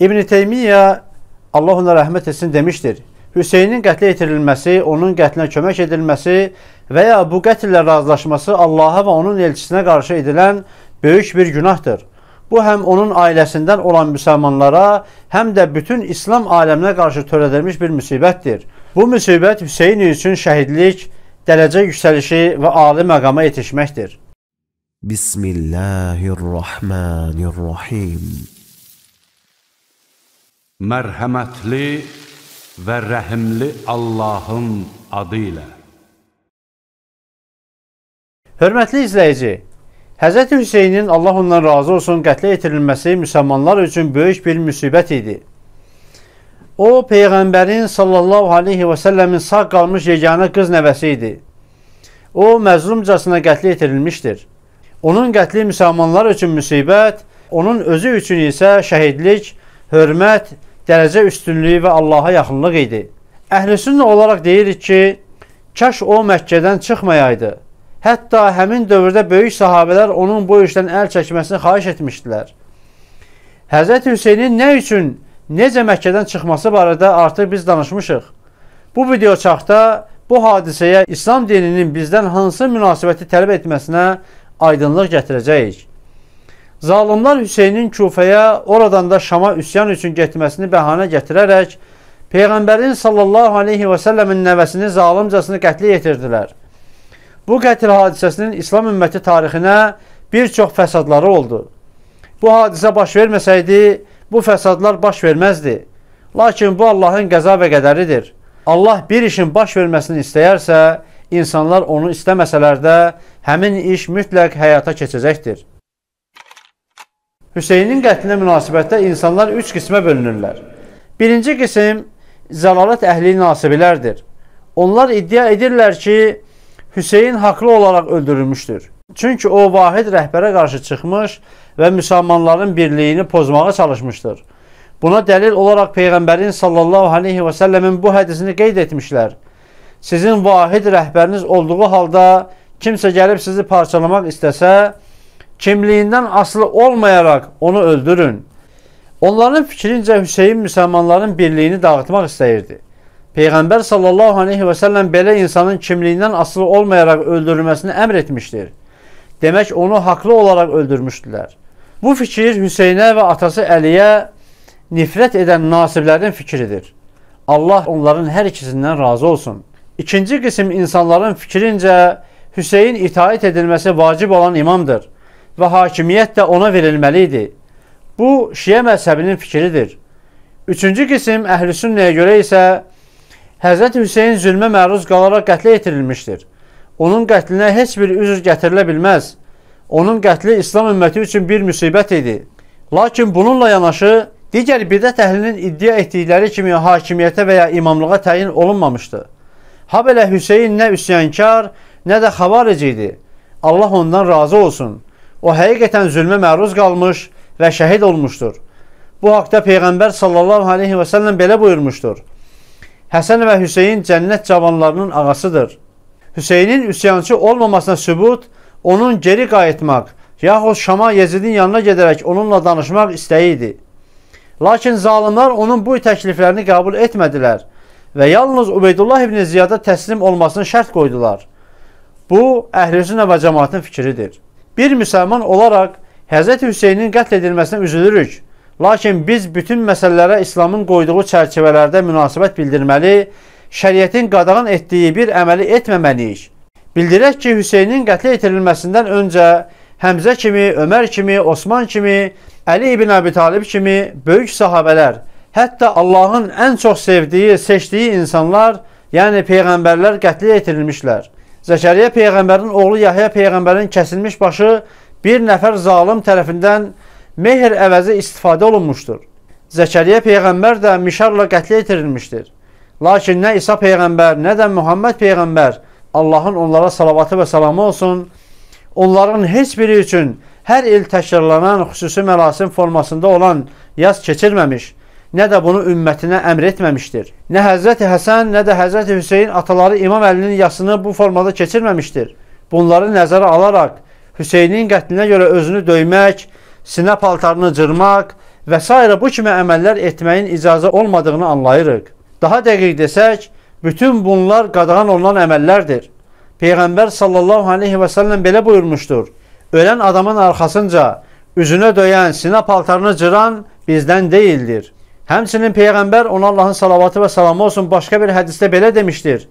İbn Teymiyyə Allah ona rəhmət etsin demişdir. Hüseynin qətlə yetirilməsi, onun qətlinə kömək edilməsi və ya bu qətillə razılaşması Allaha və onun elçisinə qarşı edilən böyük bir günahdır. Bu həm onun ailəsindən olan müsəlmanlara, həm də bütün İslam aləminə qarşı törədilmiş bir müsibətdir. Bu müsibət Hüseyn üçün şəhidlik, dərəcə yüksəlişi və ali məqama yetişməkdir. Bismillahirrahmanirrahim mərhəmətli və rəhimli Allahın adı ilə. Hörmətli izləyici, Həzrət Hüseynin Allah ondan razı olsun qətlə yetirilməsi müsəlmanlar üçün böyük bir müsibət idi. O, Peyğəmbərin sallallahu aleyhi və səlləmin sağ qalmış yeganə qız nəvəsi idi. O, məzlumcasına qətlə yetirilmişdir. Onun qətli müsəlmanlar üçün müsibət, onun özü üçün isə şəhidlik, hörmət, hörmət, dərəcə üstünlüyü və Allaha yaxınlıq idi. Əhlüsünnə olaraq deyirik ki, kaş o Məkkədən çıxmayaydı. Hətta həmin dövrdə böyük sahabələr onun bu işdən əl çəkməsini xahiş etmişdilər. Həzrət Hüseynin nə üçün, necə Məkkədən çıxması barədə artıq biz danışmışıq. Bu videoçaqda bu hadisəyə İslam dininin bizdən hansı münasibəti tələb etməsinə aydınlıq gətirəcəyik. Zalimlar Hüseynin Kufəyə, oradan da Şama üsyan üçün getməsini bəhanə gətirərək, Peyğəmbərin sallallahu aleyhi və səlləmin nəvəsini zalimcasını qətli yetirdilər. Bu qətil hadisəsinin İslam ümməti tarixinə bir çox fəsadları oldu. Bu hadisə baş verməsəydi, bu fəsadlar baş verməzdi. Lakin bu Allahın qəza və qədəridir. Allah bir işin baş verməsini istəyərsə, insanlar onu istəməsələr də həmin iş mütləq həyata keçəcəkdir. Hüseynin qətlinə münasibətdə insanlar üç qismə bölünürlər. Birinci qism zəlalət əhli nasibilərdir. Onlar iddia edirlər ki, Hüseyn haqlı olaraq öldürülmüşdür. Çünki o vahid rəhbərə qarşı çıxmış və müsəlmanların birliyini pozmağa çalışmışdır. Buna dəlil olaraq Peyğəmbərin sallallahu aleyhi və səlləmin bu hədisini qeyd etmişlər. Sizin vahid rəhbəriniz olduğu halda kimsə gəlib sizi parçalamaq istəsə, kimliyindən asılı olmayaraq onu öldürün. Onların fikrincə Hüseyn müsəlmanların birliyini dağıtmaq istəyirdi. Peyğəmbər sallallahu aleyhi və səlləm belə insanın kimliyindən asılı olmayaraq öldürülməsini əmr etmişdir. Demək onu haqlı olaraq öldürmüşdülər. Bu fikir Hüseynə və atası Əliyə nifrət edən nasiblərin fikridir. Allah onların hər ikisindən razı olsun. İkinci qism insanların fikrincə Hüseyn itaət edilməsi vacib olan imamdır və hakimiyyət də ona verilməli idi. Bu, şiə məzhəbinin fikridir. Üçüncü qisim əhlüsünnəyə görə isə Həzrət Hüseyin zülmə məruz qalaraq qətlə yetirilmişdir. Onun qətlinə heç bir üzr gətirilə bilməz. Onun qətli İslam ümməti üçün bir müsibət idi. Lakin bununla yanaşı, digər bidət əhlinin iddia etdikləri kimi hakimiyyətə və ya imamlığa təyin olunmamışdı. Ha belə Hüseyin nə üsyankar, nə də xavaric idi. Allah ondan razı olsun. O həqiqətən zülmə məruz qalmış və şəhid olmuşdur. Bu haqda Peyğəmbər sallallahu aleyhi və səlləm belə buyurmuşdur. Həsən və Hüseyin cənnət cavanlarının ağasıdır. Hüseynin üsyançı olmamasına sübut, onun geri qayıtmaq, yaxud Şama Yezidin yanına gedərək onunla danışmaq istəyi idi. Lakin zalimlar onun bu təkliflərini qəbul etmədilər və yalnız Ubeydullah ibn Ziyada təslim olmasını şərt qoydular. Bu, əhlüsünə və cəmatın fikridir. Bir müsəlman olaraq Həzrət Hüseynin qətl edilməsinə üzülürük. Lakin biz bütün məsələlərə İslamın qoyduğu çərçivələrdə münasibət bildirməli, şəriətin qadağan etdiyi bir əməli etməməliyik. Bildirək ki, Hüseynin qətlə etirilməsindən öncə Həmzə kimi, Ömər kimi, Osman kimi, Əli ibn Əbi Talib kimi böyük sahabələr, hətta Allahın ən çox sevdiyi, seçdiyi insanlar, yəni Peyğəmbərlər qətlə etirilmişlər. Zəkəriyyə Peyğəmbərin oğlu Yahya Peyğəmbərin kəsilmiş başı bir nəfər zalım tərəfindən mehr əvəzi istifadə olunmuşdur. Zəkəriyyə Peyğəmbər də mişarla qətlə yetirilmişdir. Lakin nə İsa Peyğəmbər, nə də Muhammed Peyğəmbər, Allahın onlara salavatı və salamı olsun, onların heç biri üçün hər il təkrarlanan xüsusi mərasim formasında olan yaz keçirməmiş, nə də bunu ümmətinə əmr etməmişdir. Nə Həzrəti Həsən, nə də Həzrəti Hüseyin ataları İmam Əlinin yasını bu formada keçirməmişdir. Bunları nəzərə alaraq Hüseynin qətlinə görə özünü döymək, sinə paltarını cırmaq və s. bu kimi əməllər etməyin icazə olmadığını anlayırıq. Daha dəqiq desək, bütün bunlar qadağan olunan əməllərdir. Peyğəmbər sallallahu aleyhi və səlləm belə buyurmuşdur. Ölən adamın arxasınca üzünə döyən, sinə paltarını cıran bizdən deyildir. Həmçinin Peyğəmbər ona Allahın salavatı və salamı olsun başqa bir hədisdə belə demişdir.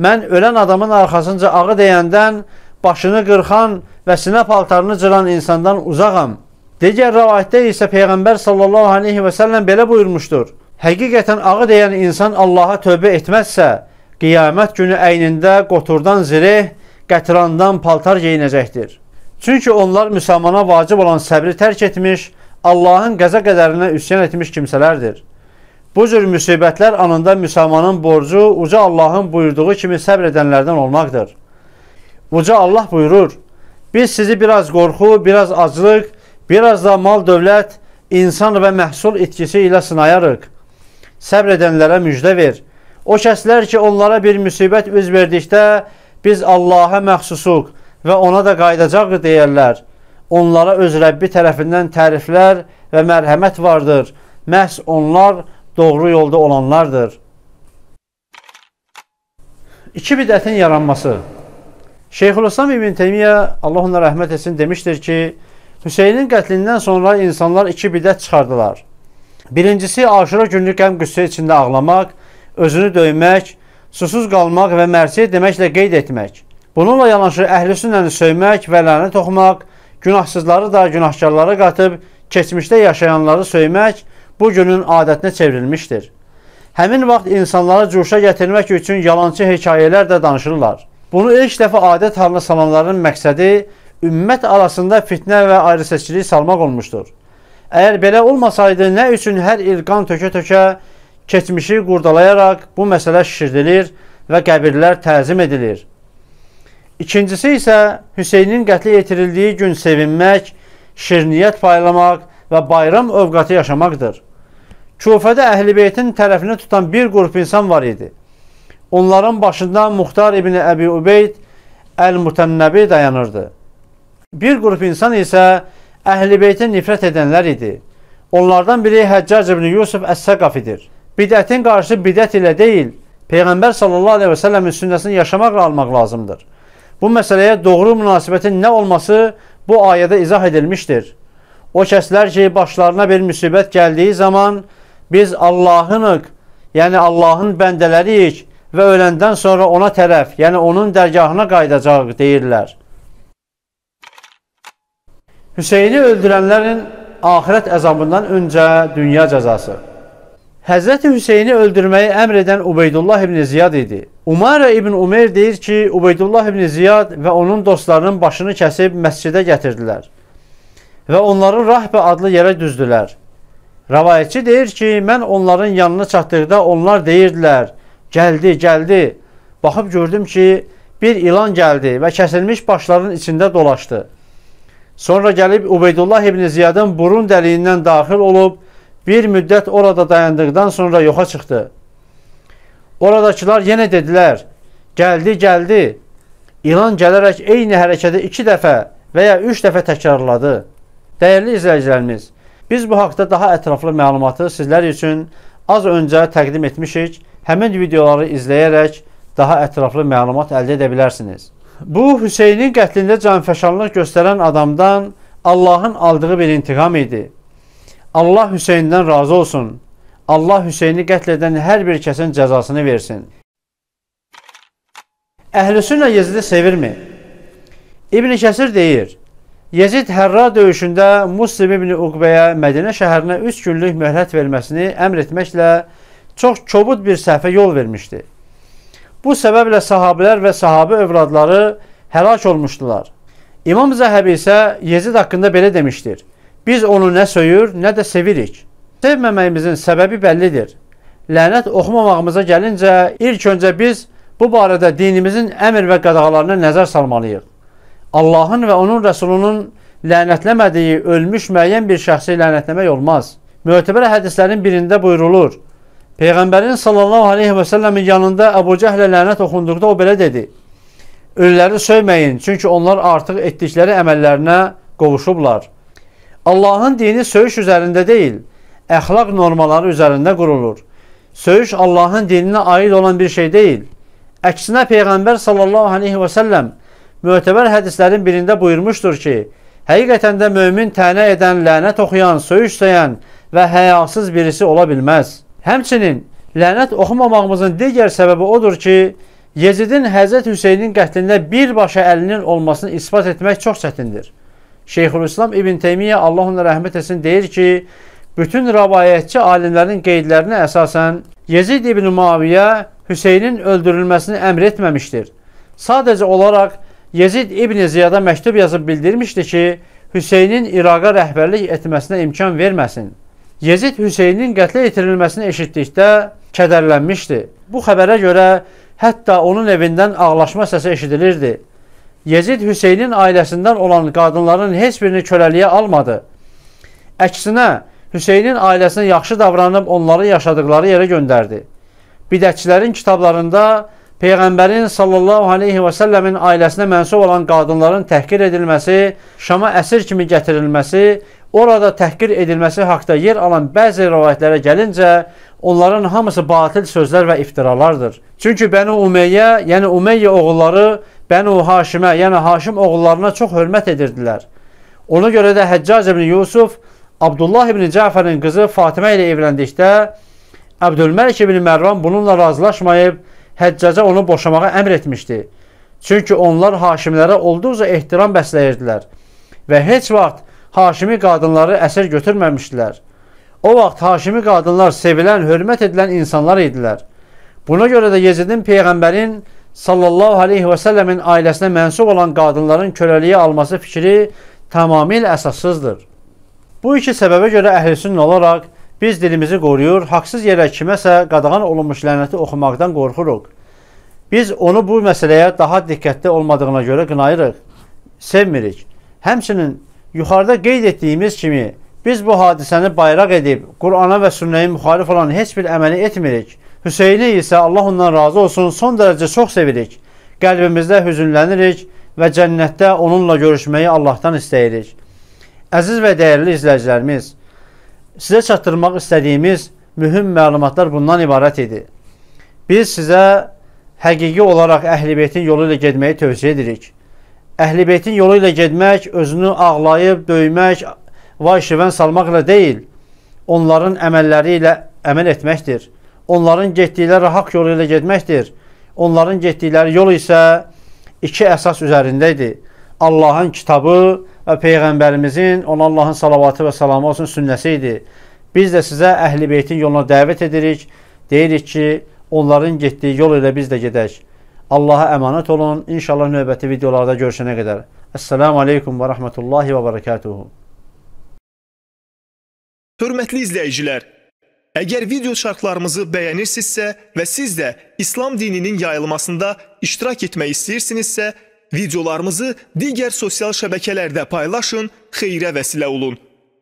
Mən ölən adamın arxasınca ağı deyəndən başını qırxan və sinə paltarını cıran insandan uzağam. Digər rəvayətdə isə Peyğəmbər sallallahu aleyhi və səlləm belə buyurmuşdur. Həqiqətən ağı deyən insan Allaha tövbə etməzsə, qiyamət günü əynində qoturdan zireh, qətirandan paltar geyinəcəkdir. Çünki onlar müsəlmana vacib olan səbri tərk etmiş Allahın qəza qədərinə üsyan etmiş kimsələrdir. Bu cür müsibətlər anında müsəlmanın borcu uca Allahın buyurduğu kimi səbr edənlərdən olmaqdır. Uca Allah buyurur, biz sizi biraz qorxu, biraz aclıq, biraz da mal dövlət, insan və məhsul itkisi ilə sınayarıq. Səbr edənlərə müjdə ver. O kəslər ki, onlara bir müsibət üz verdikdə, biz Allaha məxsusuq və ona da qayıdacaq deyərlər onlara öz Rəbbi tərəfindən təriflər və mərhəmət vardır. Məhz onlar doğru yolda olanlardır. İki bidətin yaranması Şeyxülislam İbn Teymiyyə Allah ona rəhmət etsin demişdir ki, Hüseynin qətlindən sonra insanlar iki bidət çıxardılar. Birincisi aşura günlük qəm qüssə içində ağlamaq, özünü döymək, susuz qalmaq və mərsiyə deməklə qeyd etmək. Bununla yanaşı əhlüsünəni söymmək və lənət oxumaq, günahsızları da günahkarlara qatıb keçmişdə yaşayanları söymək bu günün adətinə çevrilmişdir. Həmin vaxt insanları cuşa gətirmək üçün yalançı hekayələr də danışırlar. Bunu ilk dəfə adət halına salanların məqsədi ümmət arasında fitnə və ayrıseçkilik salmaq olmuşdur. Əgər belə olmasaydı, nə üçün hər il qan tökə-tökə keçmişi qurdalayaraq bu məsələ şişirdilir və qəbirlər təzim edilir? İkincisi isə Hüseynin qətli yetirildiyi gün sevinmək, şirniyyət paylamaq və bayram övqatı yaşamaqdır. Kufədə əhlibeytin tərəfini tutan bir qrup insan var idi. Onların başında Muxtar ibn Əbi Ubeyd Əl-Mütənnəbi dayanırdı. Bir qrup insan isə əhlibeytə nifrət edənlər idi. Onlardan biri Həccac ibn Yusuf Əs-Səqafidir. Bidətin qarşı bidət ilə deyil, Peyğəmbər sallallahu əleyhi və səlləmin sünnəsini yaşamaqla almaq lazımdır. Bu məsələyə doğru münasibətin nə olması bu ayədə izah edilmişdir. O kəslər ki, başlarına bir müsibət gəldiyi zaman biz Allahınıq, yəni Allahın bəndələriyik və öləndən sonra ona tərəf, yəni onun dərgahına qayıdacaq deyirlər. Hüseyni öldürənlərin axirət əzabından öncə dünya cəzası. Həzrəti Hüseyni öldürməyi əmr edən Ubeydullah ibn Ziyad idi. Umarə ibn Umer deyir ki, Ubeydullah ibn Ziyad və onun dostlarının başını kəsib məscidə gətirdilər və onları Rahbə adlı yerə düzdülər. Rəvayətçi deyir ki, mən onların yanına çatdıqda onlar deyirdilər, gəldi, gəldi. Baxıb gördüm ki, bir ilan gəldi və kəsilmiş başların içində dolaşdı. Sonra gəlib Ubeydullah ibn Ziyadın burun dəliyindən daxil olub, bir müddət orada dayandıqdan sonra yoxa çıxdı. Oradakılar yenə dedilər, gəldi, gəldi. İlan gələrək eyni hərəkəti iki dəfə və ya üç dəfə təkrarladı. Dəyərli izləyicilərimiz, biz bu haqda daha ətraflı məlumatı sizlər üçün az öncə təqdim etmişik. Həmin videoları izləyərək daha ətraflı məlumat əldə edə bilərsiniz. Bu, Hüseynin qətlində canfəşanlıq göstərən adamdan Allahın aldığı bir intiqam idi. Allah Hüseyndən razı olsun. Allah Hüseyni qətl edən hər bir kəsin cəzasını versin. Əhlüsünə Yezidi sevirmi? İbn Kəsir deyir, Yezid Hərra döyüşündə Muslim ibn Uqbəyə Mədinə şəhərinə 3 günlük möhlət verməsini əmr etməklə çox kobud bir səhvə yol vermişdi. Bu səbəblə sahabilər və sahabə övladları həlak olmuşdular. İmam Zəhəbi isə Yezid haqqında belə demişdir, biz onu nə söyür, nə də sevirik. Sevməməyimizin səbəbi bəllidir. Lənət oxumamağımıza gəlincə, ilk öncə biz bu barədə dinimizin əmr və qadağalarına nəzər salmalıyıq. Allahın və onun rəsulunun lənətləmədiyi ölmüş müəyyən bir şəxsi lənətləmək olmaz. Mötəbər hədislərin birində buyurulur: Peyğəmbərin sallallahu aleyhi və səlləmin yanında Əbu Cəhlə lənət oxunduqda o belə dedi. Ölüləri söyməyin, çünki onlar artıq etdikləri əməllərinə qovuşublar. Allahın dini söyüş üzərində deyil, əxlaq normaları üzərində qurulur. Söyüş Allahın dininə aid olan bir şey deyil. Əksinə Peyğəmbər sallallahu aleyhi və səlləm mötəbər hədislərin birində buyurmuşdur ki, həqiqətən də mömin tənə edən, lənət oxuyan, söyüş söyən və həyasız birisi ola bilməz. Həmçinin lənət oxumamağımızın digər səbəbi odur ki, Yezidin Həzrət Hüseynin qətlində birbaşa əlinin olmasını ispat etmək çox çətindir. Şeyxülislam İbn Teymiyyə Allah ona rəhmət etsin deyir ki, bütün rəvayətçi alimlərin qeydlərinə əsasən Yezid ibn Muaviyə Hüseynin öldürülməsini əmr etməmişdir. Sadəcə olaraq Yezid ibn Ziyada məktub yazıb bildirmişdi ki, Hüseynin İraqa rəhbərlik etməsinə imkan verməsin. Yezid Hüseynin qətlə yetirilməsini eşitdikdə kədərlənmişdi. Bu xəbərə görə hətta onun evindən ağlaşma səsi eşidilirdi. Yezid Hüseynin ailəsindən olan qadınların heç birini köləliyə almadı. Əksinə, Hüseynin ailəsinə yaxşı davranıb onları yaşadıqları yerə göndərdi. Bidətçilərin kitablarında Peyğəmbərin sallallahu aleyhi və səlləmin ailəsinə mənsub olan qadınların təhqir edilməsi, Şama əsir kimi gətirilməsi, orada təhqir edilməsi haqda yer alan bəzi rivayətlərə gəlincə, onların hamısı batil sözlər və iftiralardır. Çünki Bəni Umeyyə, yəni Umeyyə oğulları Bəni Haşimə, yəni Haşim oğullarına çox hörmət edirdilər. Ona görə də Həccac ibn Yusuf Abdullah ibn Cəfərin qızı Fatimə ilə evləndikdə Əbdülməlik ibn Mərvan bununla razılaşmayıb Həccaca onu boşamağa əmr etmişdi. Çünki onlar hakimlərə olduqca ehtiram bəsləyirdilər və heç vaxt Haşimi qadınları əsir götürməmişdilər. O vaxt Haşimi qadınlar sevilən, hörmət edilən insanlar idilər. Buna görə də Yezidin Peyğəmbərin sallallahu aleyhi və səlləmin ailəsinə mənsub olan qadınların köləliyə alması fikri tamamilə əsassızdır. Bu iki səbəbə görə əhlüsünnə olaraq biz dilimizi qoruyur, haqsız yerə kiməsə qadağan olunmuş lənəti oxumaqdan qorxuruq. Biz onu bu məsələyə daha diqqətli olmadığına görə qınayırıq, sevmirik. Həmçinin yuxarıda qeyd etdiyimiz kimi biz bu hadisəni bayraq edib Qurana və sünnəyə müxalif olan heç bir əməli etmirik. Hüseyni isə Allah ondan razı olsun son dərəcə çox sevirik. Qəlbimizdə hüzünlənirik və cənnətdə onunla görüşməyi Allahdan istəyirik. Əziz və dəyərli izləyicilərimiz, sizə çatdırmaq istədiyimiz mühüm məlumatlar bundan ibarət idi. Biz sizə həqiqi olaraq əhlibeytin yolu ilə getməyi tövsiyə edirik. Əhlibeytin yolu ilə getmək özünü ağlayıb, döymək, vay şivən salmaqla deyil, onların əməlləri ilə əməl etməkdir. Onların getdikləri haqq yolu ilə getməkdir. Onların getdikləri yol isə iki əsas üzərində idi. Allahın kitabı Peyğəmbərimizin, ona Allahın salavatı və salamı olsun sünnəsi idi. Biz də sizə əhl-i beytin yoluna dəvət edirik. Deyirik ki, onların getdiyi yol ilə biz də gedək. Allaha əmanət olun. İnşallah növbəti videolarda görüşənə qədər. Əssəlamu aleykum və rəhmətullahi və bərəkətuhu. Hörmətli izləyicilər, əgər video şərhlarımızı bəyənirsinizsə və siz də İslam dininin yayılmasında iştirak etmək istəyirsinizsə, videolarımızı digər sosial şəbəkələrdə paylaşın, xeyrə vəsilə olun.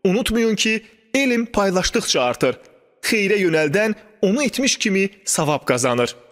Unutmayın ki, elm paylaşdıqca artır. Xeyrə yönəldən onu etmiş kimi savab qazanır.